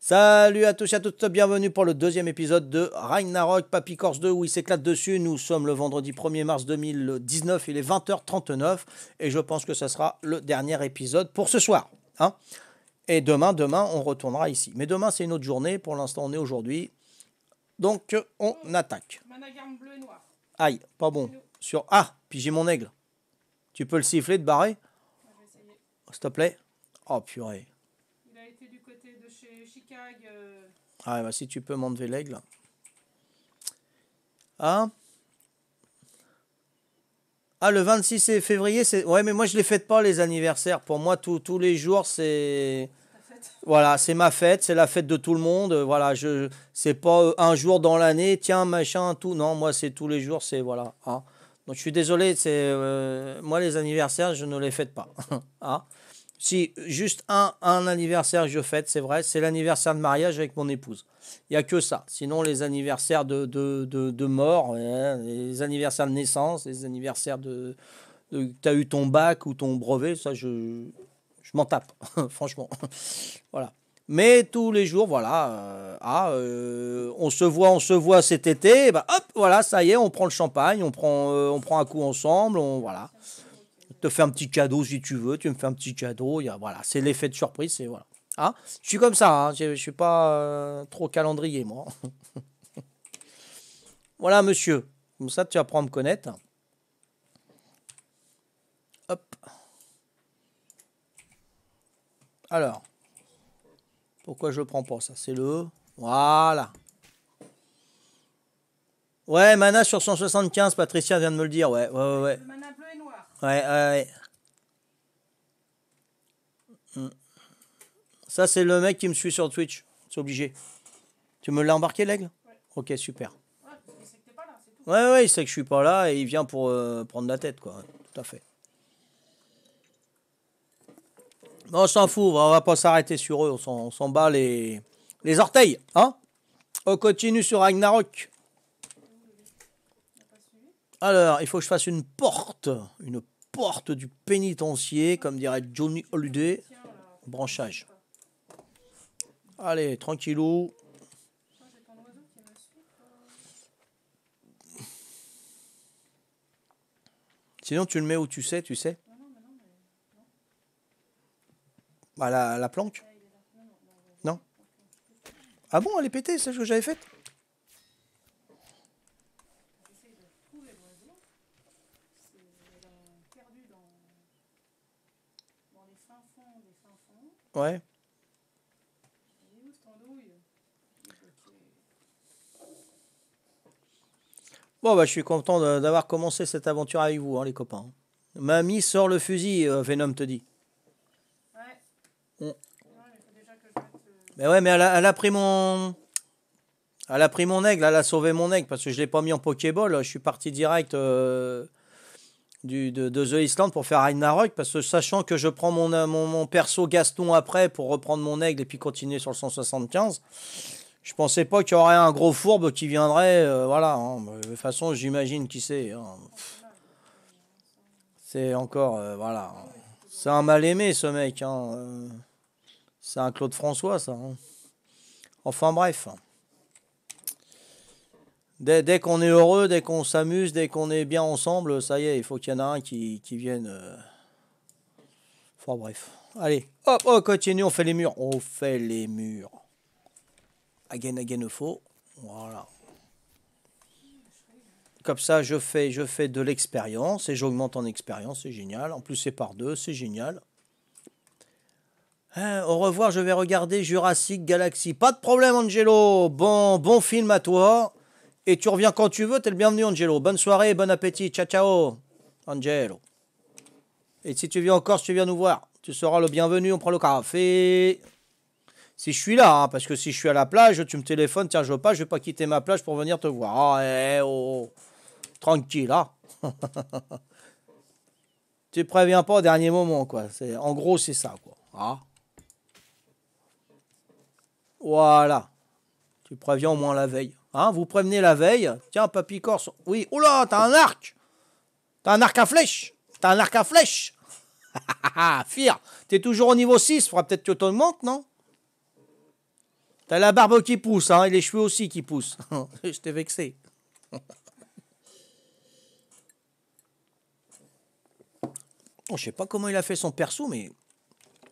Salut à tous et à toutes, bienvenue pour le deuxième épisode de Narok Papy Corse 2 où il s'éclate dessus. Nous sommes le vendredi 1er mars 2019, il est 20h39 et je pense que ce sera le dernier épisode pour ce soir. Hein et demain, demain, on retournera ici. Mais demain, c'est une autre journée, pour l'instant, on est aujourd'hui. Donc, on attaque. Aïe, pas bon. Sur Ah, puis j'ai mon aigle. Tu peux le siffler de barrer S'il te plaît Oh purée. Euh. Ah, bah, si tu peux m'enlever l'aigle. Ah Ah, le 26 février, c'est. Ouais, mais moi, je ne les fête pas, les anniversaires. Pour moi, tout, tous les jours, c'est. Voilà, c'est ma fête, c'est la fête de tout le monde. Voilà, je c'est pas euh, un jour dans l'année, tiens machin tout. Non, moi c'est tous les jours, c'est voilà. Ah. Donc je suis désolé, c'est euh, moi les anniversaires, je ne les fête pas. Ah si, juste un, anniversaire que je fête, c'est vrai, c'est l'anniversaire de mariage avec mon épouse. Il n'y a que ça. Sinon, les anniversaires de, mort, hein, les anniversaires de naissance, les anniversaires de. Tu as eu ton bac ou ton brevet, ça, je, je m'en tape, franchement. voilà. Mais tous les jours, voilà, euh, ah, euh, on se voit, on se voit cet été, bah, hop, voilà, ça y est, on prend le champagne, on prend, euh, on prend un coup ensemble, on voilà te fais un petit cadeau si tu veux, tu me fais un petit cadeau, voilà, c'est l'effet de surprise, c'est voilà. ah je suis comme ça, hein, je ne suis pas euh, trop calendrier, moi. voilà, monsieur. Comme ça, tu apprends à me connaître. Hop. Alors. Pourquoi je le prends pas, ça C'est le... Voilà. Ouais, mana sur 175, Patricia vient de me le dire, ouais. ouais, ouais, mana bleu et noir. Ouais, ouais. Mm. Ça, c'est le mec qui me suit sur Twitch. C'est obligé. Tu me l'as embarqué, l'aigle ouais. Ok, super. Ouais, c'est Ouais, il sait que je suis pas là et il vient pour euh, prendre la tête, quoi. Tout à fait. on s'en fout, on va pas s'arrêter sur eux, on s'en, on s'en bat les, les orteils, hein On continue sur Ragnarok. Alors, il faut que je fasse une porte. Une porte du pénitencier, comme dirait Johnny Holliday. Branchage. Allez, tranquillou. Sinon, tu le mets où tu sais, tu sais. Bah, la, la planque. Non. Ah bon, elle est pétée, c'est ce que j'avais faite Ouais. Bon, bah, je suis content d'avoir commencé cette aventure avec vous, hein, les copains. Mamie sort le fusil, euh, Venom te dit. Mm. Ouais. Mais ouais, mais elle a, elle a, pris mon. Elle a pris mon aigle, elle a sauvé mon aigle parce que je l'ai pas mis en Pokéball. Je suis parti direct. Euh, du, de, de, The Island pour faire Ragnarok, parce que sachant que je prends mon, mon, perso Gaston après pour reprendre mon aigle et puis continuer sur le 175, je pensais pas qu'il y aurait un gros fourbe qui viendrait, euh, voilà, hein. de toute façon j'imagine qui c'est. Hein. C'est encore, euh, voilà, c'est un mal aimé ce mec, hein. euh, c'est un Claude François ça. Enfin bref. Dès, qu'on est heureux, dès qu'on s'amuse, dès qu'on est bien ensemble, ça y est, il faut qu'il y en a un qui, qui vienne. Euh. bref. Allez, hop, on continue, on fait les murs. On fait les murs. Again, again, faux. Voilà. Comme ça, je fais, je fais de l'expérience et j'augmente en expérience, c'est génial. En plus, c'est par deux, c'est génial. Hein, au revoir, je vais regarder Jurassic Galaxy. Pas de problème, Angelo. Bon, bon film à toi. Et tu reviens quand tu veux, t'es le bienvenu, Angelo. Bonne soirée, bon appétit. Ciao, ciao, Angelo. Et si tu viens en Corse, tu viens nous voir. Tu seras le bienvenu, on prend le café. Si je suis là, hein, parce que si je suis à la plage, tu me téléphones, tiens, je veux pas, je vais pas quitter ma plage pour venir te voir. Ah, eh, oh, oh, tranquille, hein. tu préviens pas au dernier moment, quoi. C'est, en gros, c'est ça, quoi. Ah. Voilà. Tu préviens au moins la veille. Hein, vous prévenez la veille. Tiens, papy corse. Oui. Oula, t'as un arc. T'as un arc à flèche. T'as un arc à flèche. Fier. T'es toujours au niveau 6. Faudra peut-être que t'augmentes, non T'as la barbe qui pousse, hein, et les cheveux aussi qui poussent. Je t'ai vexé. Je oh, je sais pas comment il a fait son perso, mais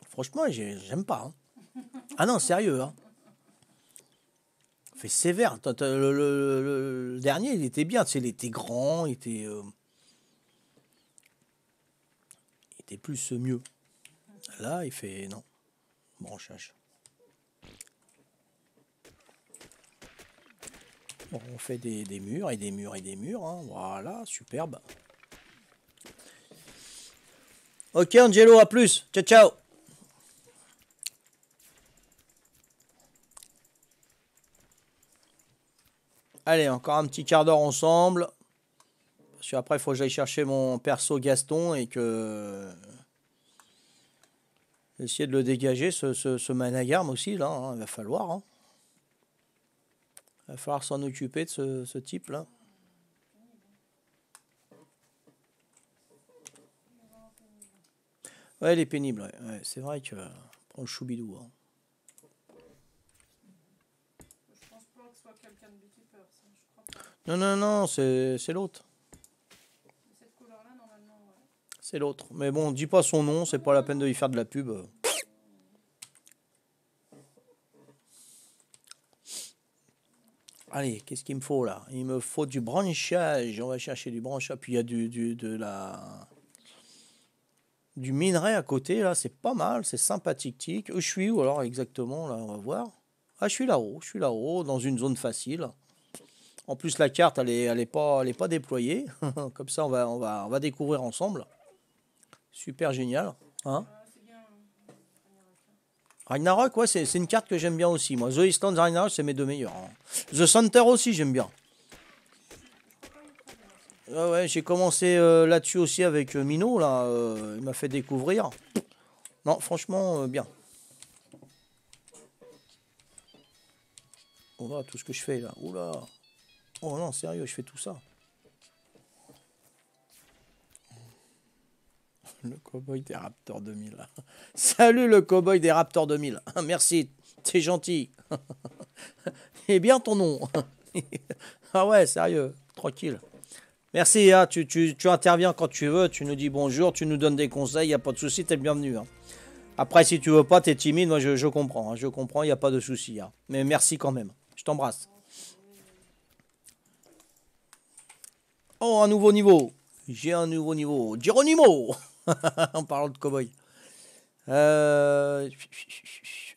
franchement, j'aime pas. Hein. Ah non, sérieux. Hein fait sévère. Le, dernier, il était bien. c'est il était grand, il était. Euh, était plus mieux. Là, il fait. Non. Branchage. on fait des, murs et des murs et des murs. Hein. Voilà, superbe. Ok, Angelo, à plus. Ciao, ciao. Allez, encore un petit quart d'heure ensemble. Parce qu'après, il faut que j'aille chercher mon perso Gaston et que. Essayer de le dégager, ce, ce, ce aussi, là. Hein. Il va falloir. Hein. Il va falloir s'en occuper de ce, type-là. Ouais, il est pénible. Ouais. c'est vrai que. Prends le choubidou. Hein. Non, non, non, c'est l'autre. C'est l'autre. Mais bon, dis pas son nom, c'est pas la peine de lui faire de la pub. Allez, qu'est-ce qu'il me faut là Il me faut du branchage. On va chercher du branchage. Puis il y a du, de la... du minerai à côté. Là, c'est pas mal. C'est sympathique. Je suis où alors exactement Là, on va voir. Ah, je suis là-haut. Je suis là-haut, dans une zone facile. En plus, la carte, elle n'est pas, pas déployée. Comme ça, on va, on, va, on va découvrir ensemble. Super génial. Hein Ragnarok, ouais, c'est une carte que j'aime bien aussi. Moi, The Eastlands Ragnarok, c'est mes deux meilleurs. Hein. The Center aussi, j'aime bien. Ouais, j'ai commencé euh, là-dessus aussi avec euh, Mino, là. Euh, il m'a fait découvrir. Non, franchement, bien. On voit tout ce que je fais, là. Oula. Oh non, sérieux, je fais tout ça. Le cowboy des Raptors 2000. Salut le cowboy des Raptors 2000. Merci, t'es gentil. Et bien ton nom. Ah ouais, sérieux, tranquille. Merci, hein, tu, tu, interviens quand tu veux, tu nous dis bonjour, tu nous donnes des conseils, il a pas de souci, t'es le bienvenu. Hein. Après, si tu veux pas, t'es timide, moi je, comprends, je comprends, il hein, n'y a pas de souci. Mais merci quand même, je t'embrasse. Oh, un nouveau niveau. J'ai un nouveau niveau. Geronimo En parlant de cowboy. Euh...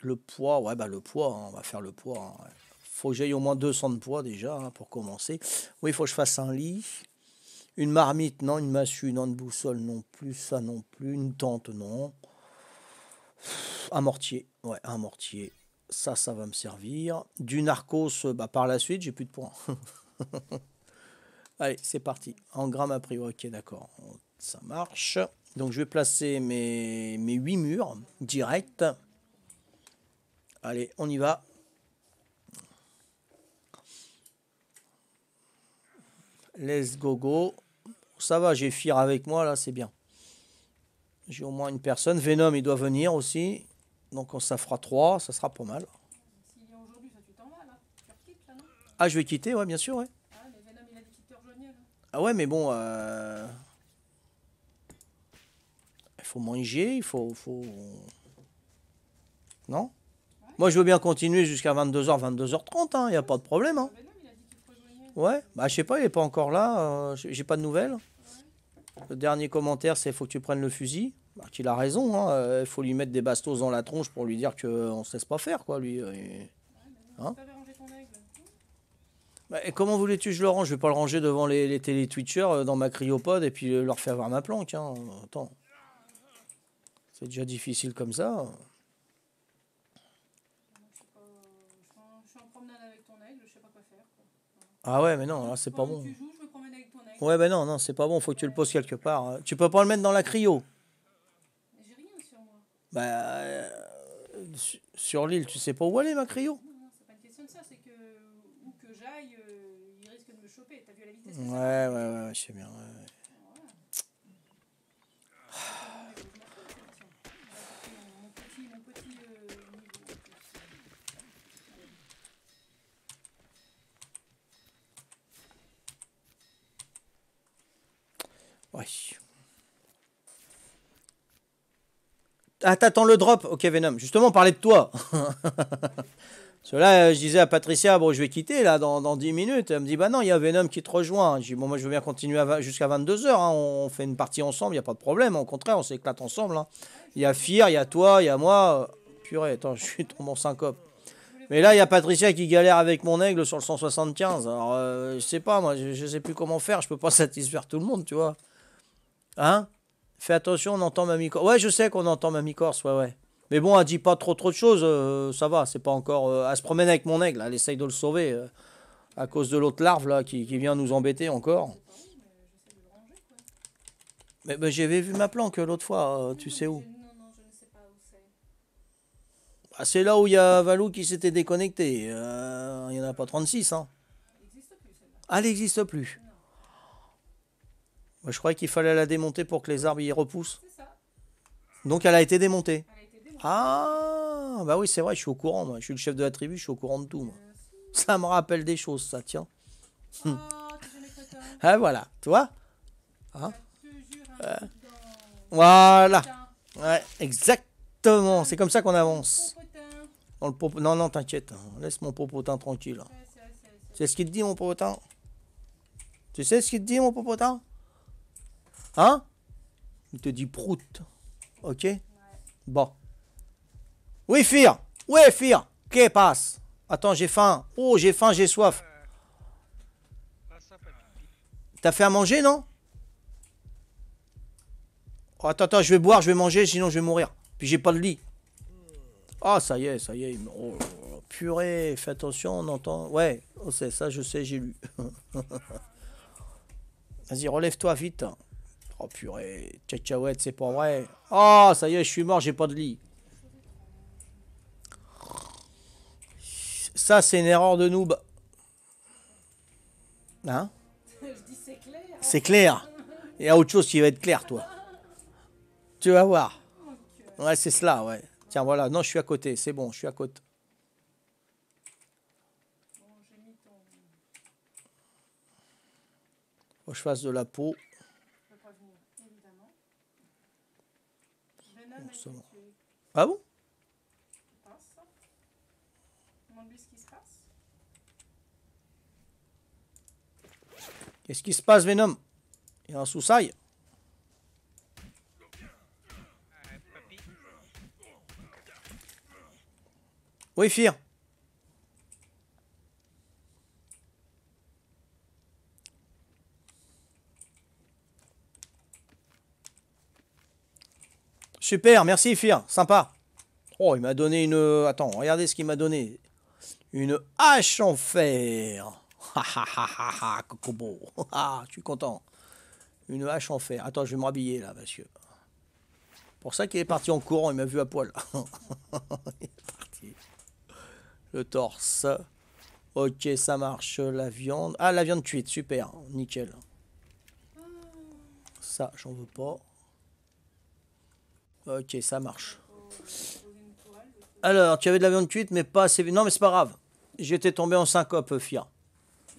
le poids, ouais, bah le poids, hein, on va faire le poids. Hein. Faut que j'aille au moins 200 de poids déjà hein, pour commencer. Oui, il faut que je fasse un lit. Une marmite, non. Une massue, non. Une boussole, non plus. Ça, non plus. Une tente, non. Un mortier, ouais, un mortier. Ça, ça va me servir. Du narcos, bah, par la suite, j'ai plus de points. Allez, c'est parti. En gramme a priori, ok, d'accord. Ça marche. Donc je vais placer mes, mes 8 murs direct. Allez, on y va. Let's go go. Ça va, j'ai Fir avec moi, là, c'est bien. J'ai au moins une personne. Venom, il doit venir aussi. Donc on, ça fera 3, ça sera pas mal. Hein. Ah, je vais quitter, ouais, bien sûr, ouais. Ah ouais, mais bon. Euh, il faut manger, il faut. Non Moi, je veux bien continuer jusqu'à 22h, 22h30, il n'y a pas de problème. Hein. ouais, bah je sais pas, il n'est pas encore là, euh, j'ai pas de nouvelles. Le dernier commentaire, c'est il faut que tu prennes le fusil. Bah, a raison, hein, euh, il hein, faut lui mettre des bastos dans la tronche pour lui dire qu'on ne se laisse pas faire, quoi, lui. Bah, et comment voulais-tu que je le range Je vais pas le ranger devant les, télé-twitchers euh, dans ma cryopode et puis leur faire voir ma planque. Hein. Attends. C'est déjà difficile comme ça. Je suis en promenade avec Ah ouais, mais non, c'est pas bon. Tu joues, je me promène avec ton aigle. Ouais, mais ben non, non, c'est pas bon, faut que tu le poses quelque part. Tu peux pas le mettre dans la cryo. J'ai rien sur moi. Bah, euh, sur l'île, tu sais pas où aller ma cryo Ouais, ouais, ouais, ouais, je sais bien. Ouais, ouais. Ah, t'attends le drop. Ok, Venom. Justement, on parlait de toi. cela euh, je disais à Patricia, bon, je vais quitter là dans, dans 10 minutes. Elle me dit, bah non, il y a Venom qui te rejoint. Je dis, bon, moi, je veux bien continuer jusqu'à 22h. Hein. On fait une partie ensemble, il n'y a pas de problème. Au contraire, on s'éclate ensemble. Hein. Il y a Fier, il y a toi, il y a moi. Euh, purée, attends, je suis tombé en syncope. Mais là, il y a Patricia qui galère avec mon aigle sur le 175. Alors, euh, je sais pas, moi, je, ne sais plus comment faire. Je peux pas satisfaire tout le monde, tu vois. Hein Fais attention, on entend Mamie Corse. Ouais, je sais qu'on entend Mamie Corse, ouais, ouais. Mais bon, elle dit pas trop trop de choses, euh, ça va, c'est pas encore. Euh, elle se promène avec mon aigle, hein, elle essaye de le sauver euh, à cause de l'autre larve là qui, vient nous embêter encore. Mais j'avais vu ma planque l'autre fois, tu sais où ah, C'est là où il y a Valou qui s'était déconnecté. Il n'y en a pas 36, hein elle n'existe plus. Ah, je croyais qu'il fallait la démonter pour que les arbres y repoussent. Donc elle a été démontée. Ah, bah oui, c'est vrai, je suis au courant, moi. Je suis le chef de la tribu, je suis au courant de tout, moi. Ça me rappelle des choses, ça, tiens. Hum. ah, voilà, Tu vois hein. euh, Voilà. Ouais, exactement. C'est comme ça qu'on avance. Dans le Non, non, t'inquiète. Hein. Laisse mon popotin tranquille. Hein. Tu sais ce qu'il te dit, mon popotin Tu sais ce qu'il te dit, mon popotin Hein Il te dit prout. Ok Bon. Oui, Fir Oui, Fir quest passe Attends, j'ai faim. Oh, j'ai faim, j'ai soif. T'as fait à manger, non oh, Attends, attends, je vais boire, je vais manger, sinon je vais mourir. Puis j'ai pas de lit. Ah, ça y est, ça y est. Oh, purée, fais attention, on entend. Ouais, on oh, ça je sais, j'ai lu. Vas-y, relève-toi vite. Oh purée, ciao, c'est pas vrai. Oh, ça y est, je suis mort, j'ai pas de lit. Ça, c'est une erreur de noob. Hein c'est clair. Il y a autre chose qui va être clair, toi. Tu vas voir. Ouais, c'est cela, ouais. Tiens, voilà. Non, je suis à côté. C'est bon, je suis à côté. Faut que je fasse de la peau. ah bon Qu'est-ce qui se passe, Venom Il y a un Sousaï Oui, Fir. Super, merci Fir, sympa. Oh, il m'a donné une... Euh, attends, regardez ce qu'il m'a donné une hache en fer. Ha ha ha ha ha je suis content. Une hache en fer. Attends, je vais me rhabiller là, monsieur. Pour ça qu'il est parti en courant, il m'a vu à poil. il est parti. Le torse. Ok, ça marche. La viande. Ah, la viande cuite, super. Nickel. Ça, j'en veux pas. Ok, ça marche. Alors, tu avais de la viande cuite, mais pas assez... Non, mais c'est pas grave j'étais tombé en syncope, euh, Fia.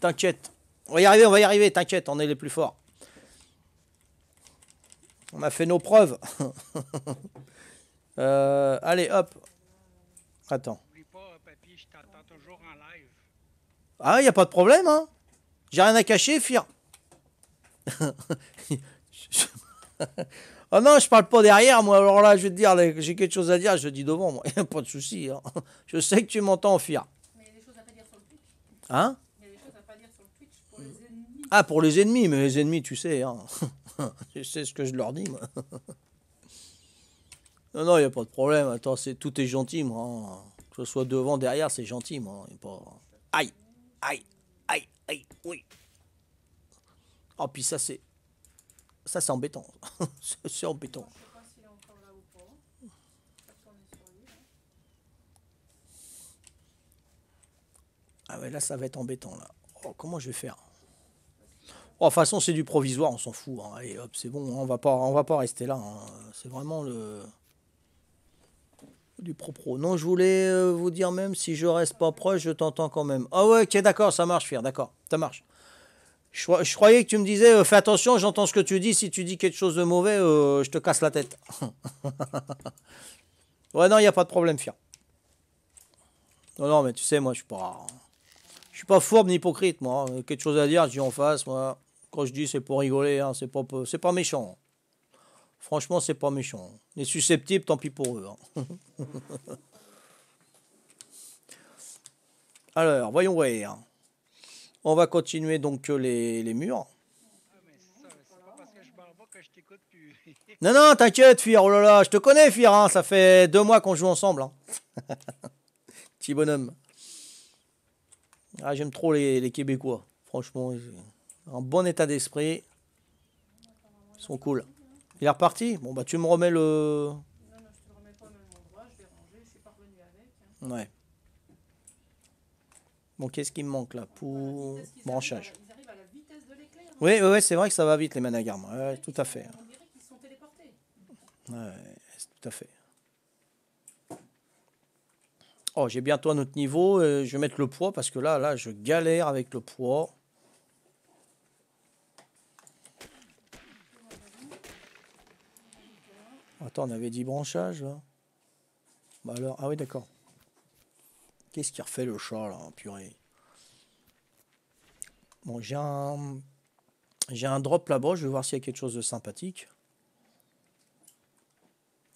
T'inquiète. On va y arriver, on va y arriver, t'inquiète, on est les plus forts. On a fait nos preuves. Euh, allez, hop. Attends. Euh, ah, il n'y a pas de problème, hein J'ai rien à cacher, Fia. oh non, je parle pas derrière, moi. Alors là, je vais te dire, j'ai quelque chose à dire, je dis devant, moi. Il n'y a pas de souci. Hein. Je sais que tu m'entends, Fia. Hein il y a des choses à pas dire sur Twitch pour les ennemis. Ah, pour les ennemis, mais les ennemis, tu sais, hein. je sais ce que je leur dis, moi. non, non, il n'y a pas de problème. Attends, c'est tout est gentil, moi. Hein. Que ce soit devant, derrière, c'est gentil, moi. Hein. a Pas... Aïe, aïe, aïe, aïe, oui. Oh, puis ça, c'est... Ça, c'est embêtant. c'est embêtant. Ah là, ça va être embêtant. Là. Oh, comment je vais faire oh, De toute façon, c'est du provisoire, on s'en fout. Hein. hop, c'est bon, on va pas, on va pas rester là. Hein. C'est vraiment le du propos Non, je voulais euh, vous dire même si je reste pas proche, je t'entends quand même. Ah ouais, ok, d'accord, ça marche, Fier, d'accord, ça marche. Je, croyais que tu me disais, euh, fais attention, j'entends ce que tu dis, si tu dis quelque chose de mauvais, euh, je te casse la tête. ouais, non, il n'y a pas de problème, Fier. Non, non, mais tu sais, moi, je suis pas... Hein suis pas fourbe ni hypocrite, moi. Hein. Quelque chose à dire, je dis en face, moi. Quand je dis, c'est pour rigoler, hein, c'est pas, c'est pas méchant. Franchement, c'est pas méchant. Les susceptibles, tant pis pour eux. Hein. Alors, voyons voir. On va continuer donc euh, les, les murs. Non, non, t'inquiète, Fir. Oh là je te connais, Fir. Ça fait deux mois qu'on joue ensemble. Petit bonhomme. Ah, J'aime trop les, Québécois. Franchement, en bon état d'esprit. Ils sont cool. Il est reparti Bon, bah, tu me remets le. Non, non, je te remets pas au même endroit. Je vais ranger. Je suis parvenu avec. Ouais. Bon, qu'est-ce qui me manque là pour branchage ils arrivent à la vitesse de l'éclair. Hein. Oui, c'est vrai que ça va vite les Managarmes. Ouais, tout à fait. On dirait qu'ils sont téléportés. Ouais, tout à fait. Oh, j'ai bientôt un autre niveau. Euh, je vais mettre le poids parce que là, là, je galère avec le poids. Attends, on avait dit branchage bah, alors, ah oui, d'accord. Qu'est-ce qui refait le chat là, purée Bon, j'ai J'ai un drop là-bas, je vais voir s'il y a quelque chose de sympathique.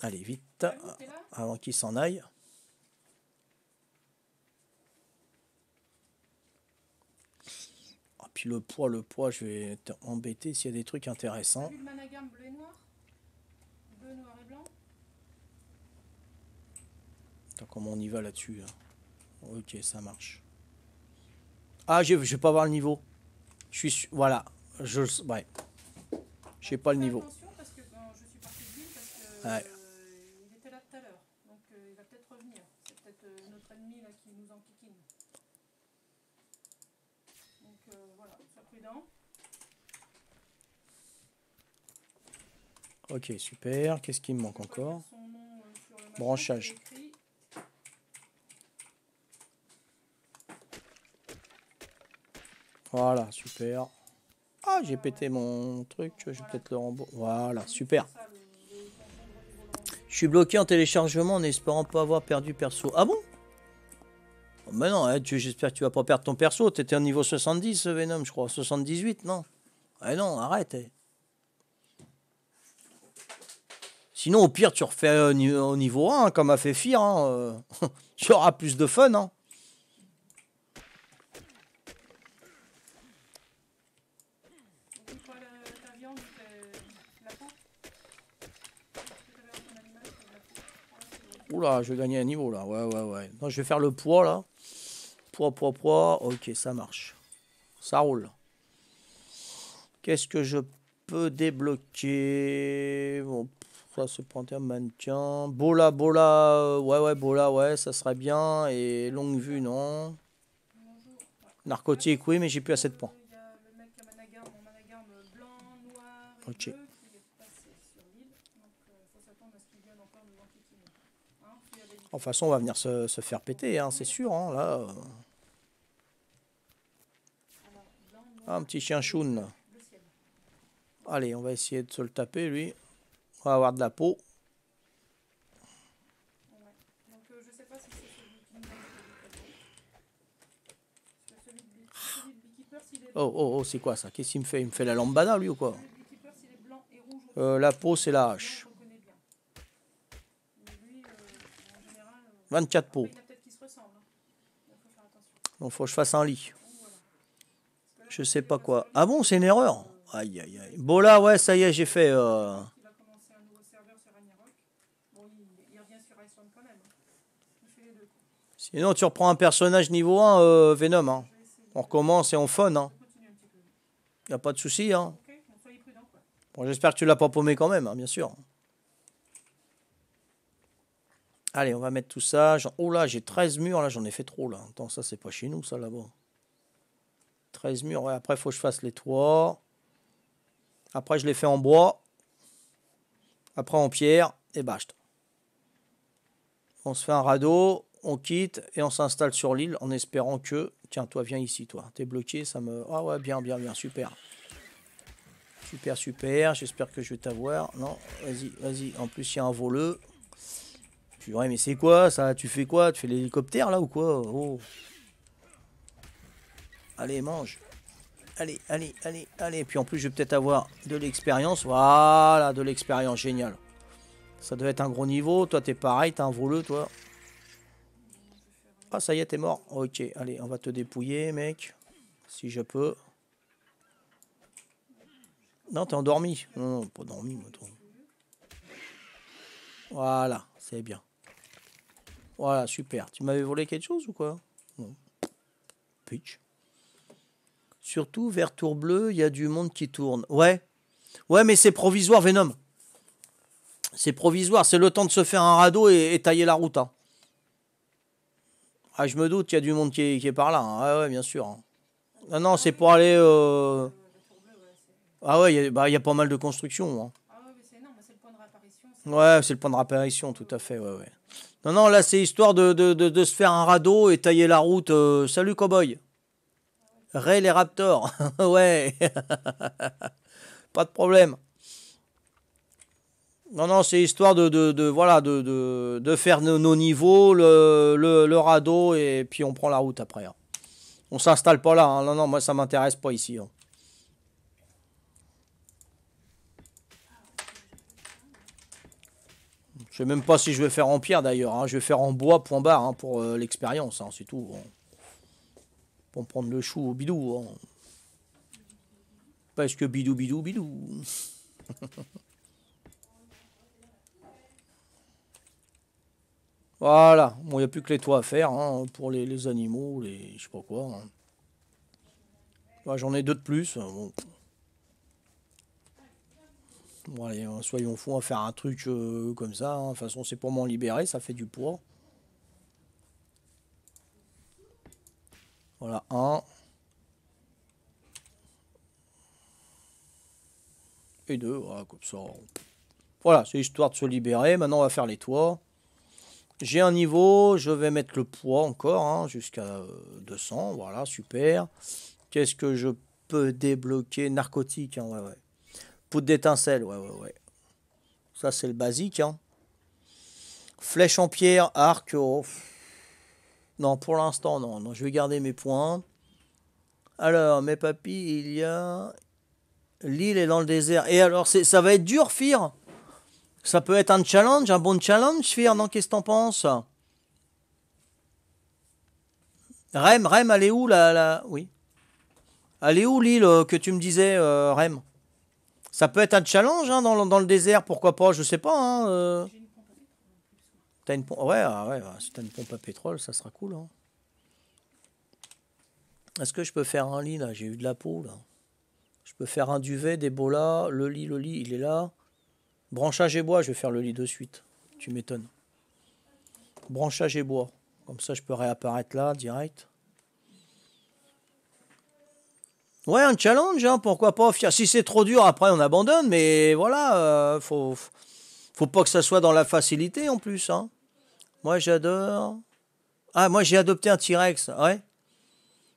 Allez, vite, avant qu'il s'en aille. puis le poids, le poids, je vais être embêté s'il y a des trucs intéressants. bleu noir et blanc Attends, comment on y va là-dessus hein Ok, ça marche. Ah, je, vais pas voir le niveau. Je suis... Voilà. Je... Ouais. sais pas le niveau. Ok, super. Qu'est-ce qui me manque encore Branchage. Voilà, super. Ah, j'ai pété mon truc. Je vais peut-être le rembourser. Voilà, super. Je suis bloqué en téléchargement en espérant pas avoir perdu perso. Ah bon mais ben non, hein, j'espère que tu vas pas perdre ton perso. Tu étais au niveau 70, Venom, je crois. 78, non Eh non, arrête. Eh. Sinon, au pire, tu refais euh, au niveau 1, comme a fait Fir. Hein, euh. tu auras plus de fun. Hein. Oula, je vais gagner un niveau là. Ouais, ouais, ouais. Non, je vais faire le poids là. Poids, poids, poids. Ok, ça marche. Ça roule. Qu'est-ce que je peux débloquer Bon, ça se prend un maintien. Bola, Bola, euh, ouais, ouais, Bola, ouais, ça serait bien. Et longue vue, non. Narcotique, oui, mais j'ai plus assez de points. Ok. De toute façon, on va venir se, faire péter, hein, c'est sûr. Hein, là. Euh. Ah, un petit chien choun. Allez, on va essayer de se le taper, lui. On va avoir de la peau. Oh, oh, oh, c'est quoi ça Qu'est-ce qu'il me fait Il me fait la lambada, lui, ou quoi euh, La peau, c'est la hache. 24 peaux. Donc, faut que je fasse un lit je sais pas quoi. Ah bon, c'est une erreur Aïe, aïe, aïe. Bon, là, ouais, ça y est, j'ai fait. Euh... Sinon, tu reprends un personnage niveau 1, euh, Venom. Hein. On recommence et on fun. Hein. Il n'y a pas de souci. Hein. Bon, J'espère que tu l'as pas paumé quand même, hein, bien sûr. Allez, on va mettre tout ça. Oh là, j'ai 13 murs, là, j'en ai fait trop, là. Attends, ça, c'est pas chez nous, ça, là-bas. 13 murs. après, il faut que je fasse les toits. Après, je les fais en bois. Après, en pierre. Et bah On se fait un radeau. On quitte et on s'installe sur l'île en espérant que... Tiens, toi, viens ici, toi. T'es bloqué, ça me... Ah ouais, bien, bien, bien. Super. Super, super. J'espère que je vais t'avoir. Non, vas-y, vas-y. En plus, il y a un voleux. ouais, mais c'est quoi ça Tu fais quoi Tu fais l'hélicoptère là ou quoi oh. Allez, mange. Allez, allez, allez, allez. Puis en plus, je vais peut-être avoir de l'expérience. Voilà, de l'expérience. Génial. Ça devait être un gros niveau. Toi, t'es pareil. T'es un voleux, toi. Ah, ça y est, t'es mort. Ok, allez, on va te dépouiller, mec. Si je peux. Non, t'es endormi. Non, non, pas dormi, moi, toi. Voilà, c'est bien. Voilà, super. Tu m'avais volé quelque chose ou quoi Non. Pitch. Surtout vers bleu, il y a du monde qui tourne. Ouais. Ouais, mais c'est provisoire, Venom. C'est provisoire, c'est le temps de se faire un radeau et, tailler la route. Hein. Ah, je me doute, qu'il y a du monde qui est, par là. Hein. Ah, ouais, bien sûr. Hein. Non, non, c'est pour aller. Euh, ah ouais, bah, il y, a pas mal de constructions. Ah ouais, c'est le point de réapparition. tout à fait. Non, non, là, c'est histoire de, se faire un radeau et tailler la route. Euh, salut, cowboy. Ray les Raptors. ouais. Pas de problème. Non, non, c'est histoire de, de, voilà, de, faire nos, niveaux, le, radeau, et puis on prend la route après. Hein. On s'installe pas là. Hein. Non, non, moi, ça m'intéresse pas ici. Hein. Je sais même pas si je vais faire en pierre d'ailleurs. Je vais faire en bois, point barre, pour euh, l'expérience. c'est tout prendre le chou au bidou. Hein. Parce que bidou, bidou, bidou. voilà, bon, il n'y a plus que les toits à faire hein, pour les, animaux, les je sais pas quoi. Hein. J'en ai deux de plus. Bon. allez, soyons fous, à faire un truc euh, comme ça. De toute façon, c'est pour m'en libérer, ça fait du poids. Voilà, 1. Et 2, voilà, comme ça. Voilà, c'est histoire de se libérer. Maintenant, on va faire les toits. J'ai un niveau, je vais mettre le poids encore, hein, jusqu'à 200, euh, voilà, super. Qu'est-ce que je peux débloquer Narcotique, hein, ouais, ouais. Poudre d'étincelle, ouais, ouais, ouais. Ça, c'est le basique, hein. Flèche en pierre, arc, oh, non, pour l'instant, non. Je vais garder mes points. Alors, mes papis, il y a... L'île est dans le désert. Et alors, ça va être dur, Fir Ça peut être un challenge, un bon challenge, Fir, non Qu'est-ce que t'en penses Rem, Rem, elle est où, la... la... Oui. Elle est où, l'île euh, que tu me disais, euh, Rem Ça peut être un challenge, hein, dans, dans, le désert, pourquoi pas, je sais pas, hein, euh. T'as une pompe... Ouais, ah ouais, bah, si une pompe à pétrole, ça sera cool. Hein. Est-ce que je peux faire un lit là J'ai eu de la peau là. Je peux faire un duvet, des bolas, le lit, le lit, il est là. Branchage et bois, je vais faire le lit de suite. Tu m'étonnes. Branchage et bois. Comme ça, je peux réapparaître là, direct. Ouais, un challenge, hein, pourquoi pas. Si c'est trop dur, après, on abandonne, mais voilà, il euh, faut faut pas que ça soit dans la facilité en plus. Hein. Moi, j'adore. Ah, moi, j'ai adopté un T-Rex. Ouais.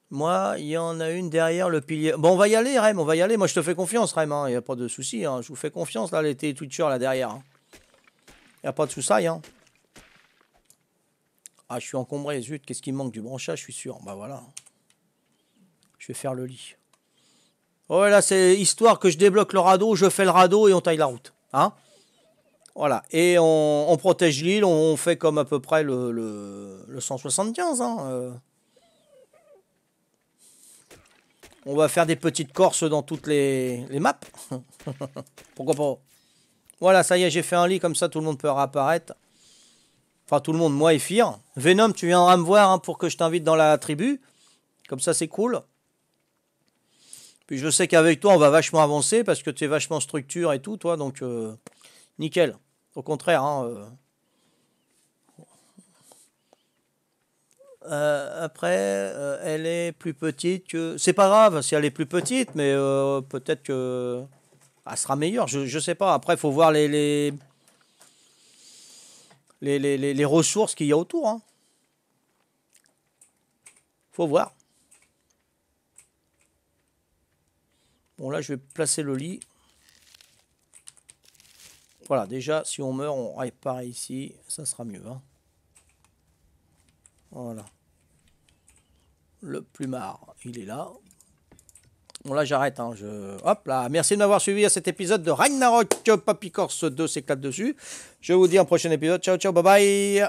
Moi, il y en a une derrière le pilier. Bon, on va y aller, Rem, on va y aller. Moi, je te fais confiance, Rem. Hein. Il y n'y a pas de souci. Hein. Je vous fais confiance, là, les Twitchers, là, derrière. Hein. Il n'y a pas de souci, hein. Ah, je suis encombré. Zut, qu'est-ce qui manque du branchage, je suis sûr. Bah voilà. Je vais faire le lit. Oh, là, c'est histoire que je débloque le radeau, je fais le radeau et on taille la route. Hein voilà. Et on, protège l'île, on, fait comme à peu près le, 175. Hein, euh. On va faire des petites corses dans toutes les, maps. Pourquoi pas Voilà, ça y est, j'ai fait un lit, comme ça tout le monde peut réapparaître. Enfin, tout le monde, moi et Fir. Venom, tu viendras me voir hein, pour que je t'invite dans la tribu. Comme ça, c'est cool. Puis je sais qu'avec toi, on va vachement avancer parce que tu es vachement structure et tout, toi. Donc, euh, nickel. Au contraire, hein, euh. Euh, après, euh, elle est plus petite que. C'est pas grave si elle est plus petite, mais peut-être que. Elle sera meilleure, je, ne sais pas. Après, il faut voir les. les... Les, ressources qu'il y a autour. Il hein. Faut voir. Bon, là, je vais placer le lit. Voilà, déjà, si on meurt, on répare ici. Ça sera mieux. Hein. Voilà. Le plumard, il est là. Bon, là, j'arrête. Hein, Hop là. Merci de m'avoir suivi à cet épisode de Ragnarok. Papy Corse 2 s'éclate dessus. Je vous dis en prochain épisode. Ciao, ciao, bye bye.